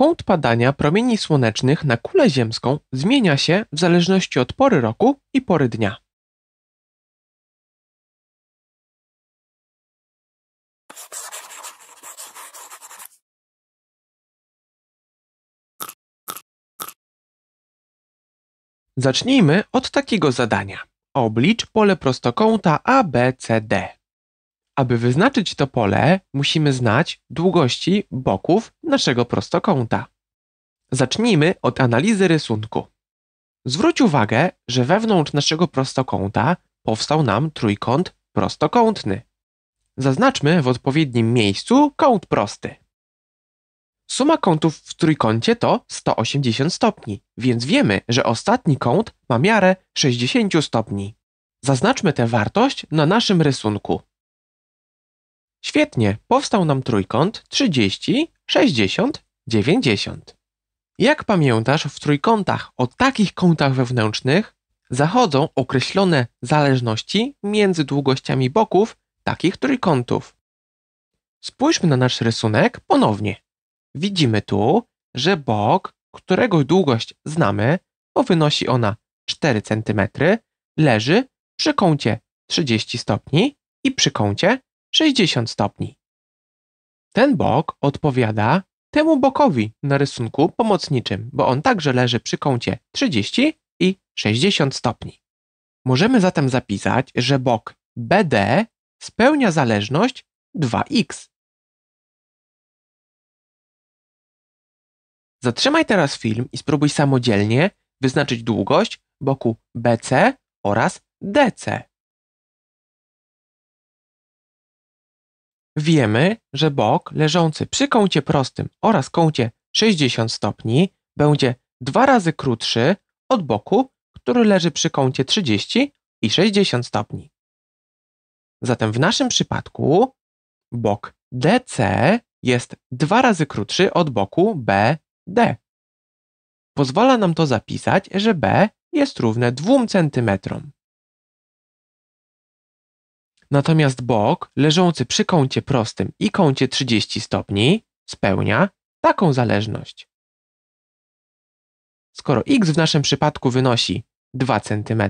Kąt padania promieni słonecznych na kulę ziemską zmienia się w zależności od pory roku i pory dnia. Zacznijmy od takiego zadania. Oblicz pole prostokąta ABCD. Aby wyznaczyć to pole, musimy znać długości boków naszego prostokąta. Zacznijmy od analizy rysunku. Zwróć uwagę, że wewnątrz naszego prostokąta powstał nam trójkąt prostokątny. Zaznaczmy w odpowiednim miejscu kąt prosty. Suma kątów w trójkącie to 180 stopni, więc wiemy, że ostatni kąt ma miarę 60 stopni. Zaznaczmy tę wartość na naszym rysunku. Świetnie, powstał nam trójkąt 30, 60, 90. Jak pamiętasz, w trójkątach o takich kątach wewnętrznych zachodzą określone zależności między długościami boków takich trójkątów. Spójrzmy na nasz rysunek ponownie. Widzimy tu, że bok, którego długość znamy, bo wynosi ona 4 cm, leży przy kącie 30 stopni i przy kącie 60 stopni. Ten bok odpowiada temu bokowi na rysunku pomocniczym, bo on także leży przy kącie 30 i 60 stopni. Możemy zatem zapisać, że bok BD spełnia zależność 2x. Zatrzymaj teraz film i spróbuj samodzielnie wyznaczyć długość boku BC oraz DC. Wiemy, że bok leżący przy kącie prostym oraz kącie 60 stopni będzie dwa razy krótszy od boku, który leży przy kącie 30 i 60 stopni. Zatem w naszym przypadku bok DC jest dwa razy krótszy od boku BD. Pozwala nam to zapisać, że B jest równe 2 cm. Natomiast bok leżący przy kącie prostym i kącie 30 stopni spełnia taką zależność. Skoro x w naszym przypadku wynosi 2 cm,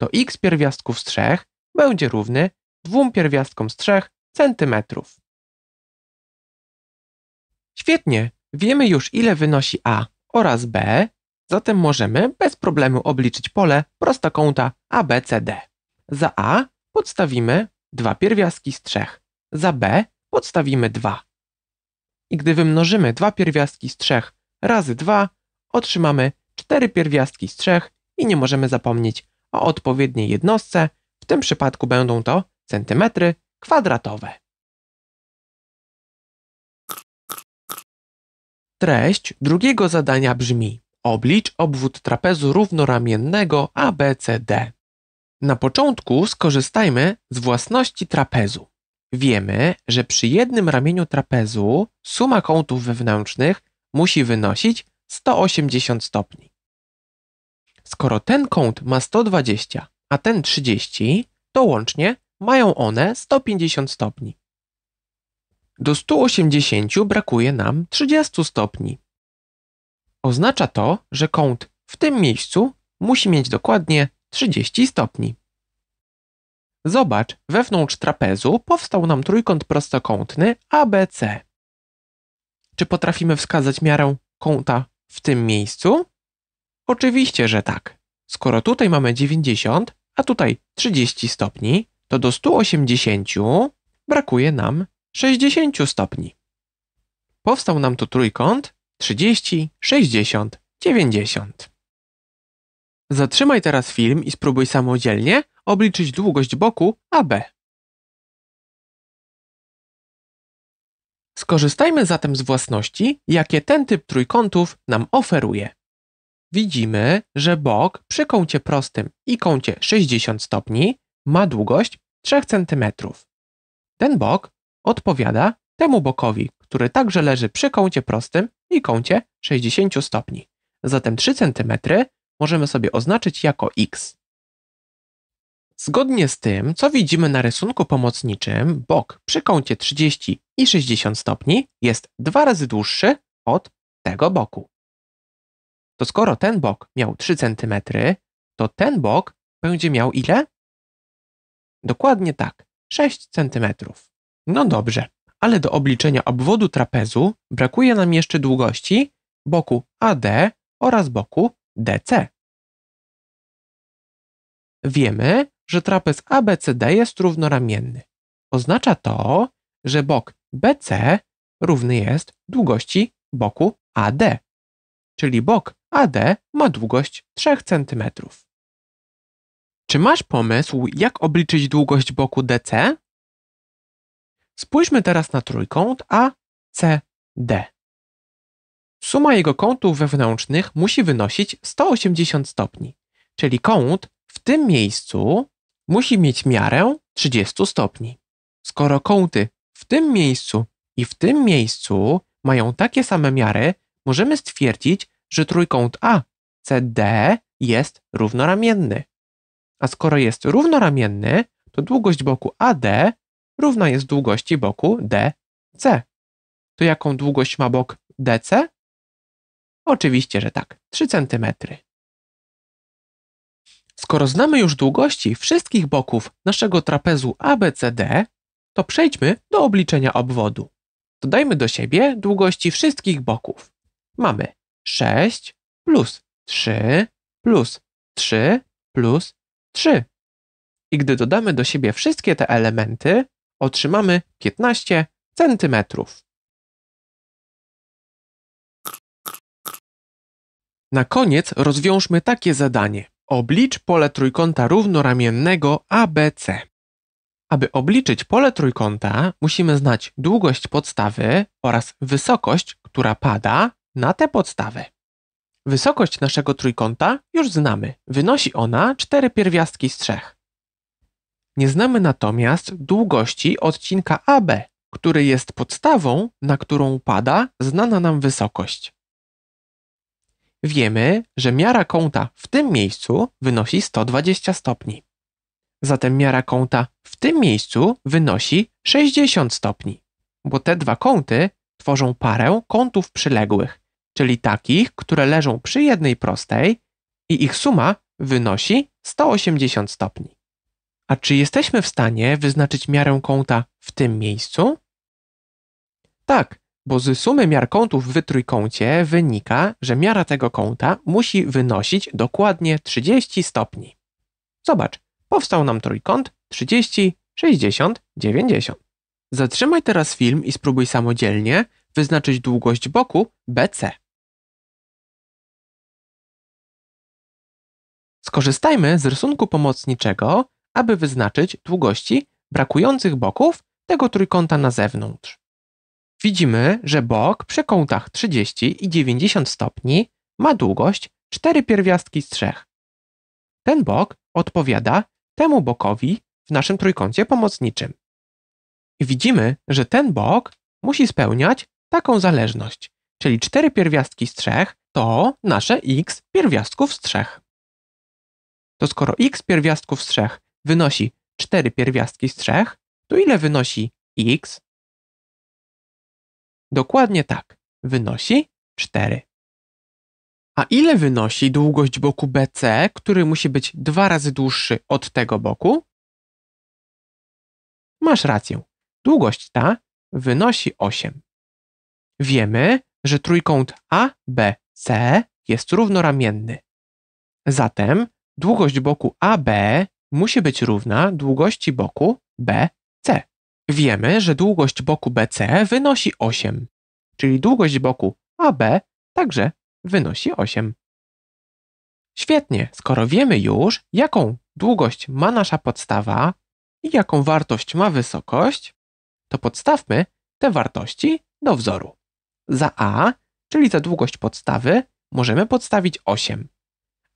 to x pierwiastków z 3 będzie równy 2 pierwiastkom z 3 cm. Świetnie, wiemy już ile wynosi a oraz b, zatem możemy bez problemu obliczyć pole prostokąta ABCD. Za a podstawimy dwa pierwiastki z trzech. Za b podstawimy 2. I gdy wymnożymy dwa pierwiastki z trzech razy 2, otrzymamy 4 pierwiastki z 3 i nie możemy zapomnieć o odpowiedniej jednostce, w tym przypadku będą to centymetry kwadratowe. Treść drugiego zadania brzmi Oblicz obwód trapezu równoramiennego ABCD. Na początku skorzystajmy z własności trapezu. Wiemy, że przy jednym ramieniu trapezu suma kątów wewnętrznych musi wynosić 180 stopni. Skoro ten kąt ma 120, a ten 30, to łącznie mają one 150 stopni. Do 180 brakuje nam 30 stopni. Oznacza to, że kąt w tym miejscu musi mieć dokładnie 30 stopni. Zobacz, wewnątrz trapezu powstał nam trójkąt prostokątny ABC. Czy potrafimy wskazać miarę kąta w tym miejscu? Oczywiście, że tak. Skoro tutaj mamy 90, a tutaj 30 stopni, to do 180 brakuje nam 60 stopni. Powstał nam tu trójkąt 30, 60, 90. Zatrzymaj teraz film i spróbuj samodzielnie obliczyć długość boku AB. Skorzystajmy zatem z własności, jakie ten typ trójkątów nam oferuje. Widzimy, że bok przy kącie prostym i kącie 60 stopni ma długość 3 cm. Ten bok odpowiada temu bokowi, który także leży przy kącie prostym i kącie 60 stopni. Zatem 3 cm możemy sobie oznaczyć jako x. Zgodnie z tym, co widzimy na rysunku pomocniczym, bok przy kącie 30 i 60 stopni jest dwa razy dłuższy od tego boku. To skoro ten bok miał 3 cm, to ten bok będzie miał ile? Dokładnie tak, 6 cm. No dobrze, ale do obliczenia obwodu trapezu brakuje nam jeszcze długości boku AD oraz boku DC. Wiemy, że trapez ABCD jest równoramienny. Oznacza to, że bok BC równy jest długości boku AD, czyli bok AD ma długość 3 cm. Czy masz pomysł, jak obliczyć długość boku DC? Spójrzmy teraz na trójkąt ACD. Suma jego kątów wewnętrznych musi wynosić 180 stopni, czyli kąt w tym miejscu musi mieć miarę 30 stopni. Skoro kąty w tym miejscu i w tym miejscu mają takie same miary, możemy stwierdzić, że trójkąt ACD jest równoramienny. A skoro jest równoramienny, to długość boku AD równa jest długości boku DC. To jaką długość ma bok DC? Oczywiście, że tak. Trzy centymetry. Skoro znamy już długości wszystkich boków naszego trapezu ABCD, to przejdźmy do obliczenia obwodu. Dodajmy do siebie długości wszystkich boków. Mamy 6 plus 3 plus 3 plus 3. I gdy dodamy do siebie wszystkie te elementy, otrzymamy 15 centymetrów. Na koniec rozwiążmy takie zadanie. Oblicz pole trójkąta równoramiennego ABC. Aby obliczyć pole trójkąta, musimy znać długość podstawy oraz wysokość, która pada na tę podstawę. Wysokość naszego trójkąta już znamy. Wynosi ona 4 pierwiastki z 3. Nie znamy natomiast długości odcinka AB, który jest podstawą, na którą pada znana nam wysokość wiemy, że miara kąta w tym miejscu wynosi 120 stopni. Zatem miara kąta w tym miejscu wynosi 60 stopni, bo te dwa kąty tworzą parę kątów przyległych, czyli takich, które leżą przy jednej prostej i ich suma wynosi 180 stopni. A czy jesteśmy w stanie wyznaczyć miarę kąta w tym miejscu? Tak, bo z sumy miar kątów w trójkącie wynika, że miara tego kąta musi wynosić dokładnie 30 stopni. Zobacz, powstał nam trójkąt 30, 60, 90. Zatrzymaj teraz film i spróbuj samodzielnie wyznaczyć długość boku BC. Skorzystajmy z rysunku pomocniczego, aby wyznaczyć długości brakujących boków tego trójkąta na zewnątrz. Widzimy, że bok przy kątach 30 i 90 stopni ma długość 4 pierwiastki z 3. Ten bok odpowiada temu bokowi w naszym trójkącie pomocniczym. widzimy, że ten bok musi spełniać taką zależność, czyli 4 pierwiastki z 3 to nasze x pierwiastków z 3. To skoro x pierwiastków z 3 wynosi 4 pierwiastki z 3, to ile wynosi x Dokładnie tak. Wynosi 4. A ile wynosi długość boku BC, który musi być dwa razy dłuższy od tego boku? Masz rację. Długość ta wynosi 8. Wiemy, że trójkąt ABC jest równoramienny. Zatem długość boku AB musi być równa długości boku BC. Wiemy, że długość boku BC wynosi 8, czyli długość boku AB także wynosi 8. Świetnie, skoro wiemy już, jaką długość ma nasza podstawa i jaką wartość ma wysokość, to podstawmy te wartości do wzoru. Za A, czyli za długość podstawy, możemy podstawić 8,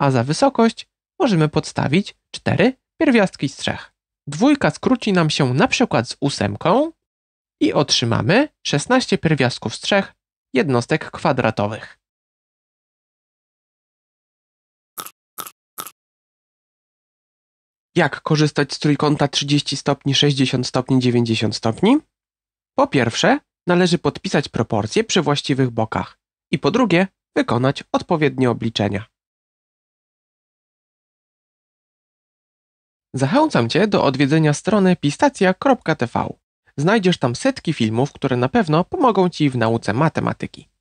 a za wysokość możemy podstawić 4 pierwiastki z 3 dwójka skróci nam się na przykład z ósemką i otrzymamy 16 pierwiastków z 3 jednostek kwadratowych. Jak korzystać z trójkąta 30 stopni, 60 stopni, 90 stopni? Po pierwsze, należy podpisać proporcje przy właściwych bokach i po drugie, wykonać odpowiednie obliczenia. Zachęcam Cię do odwiedzenia strony pistacja.tv. Znajdziesz tam setki filmów, które na pewno pomogą Ci w nauce matematyki.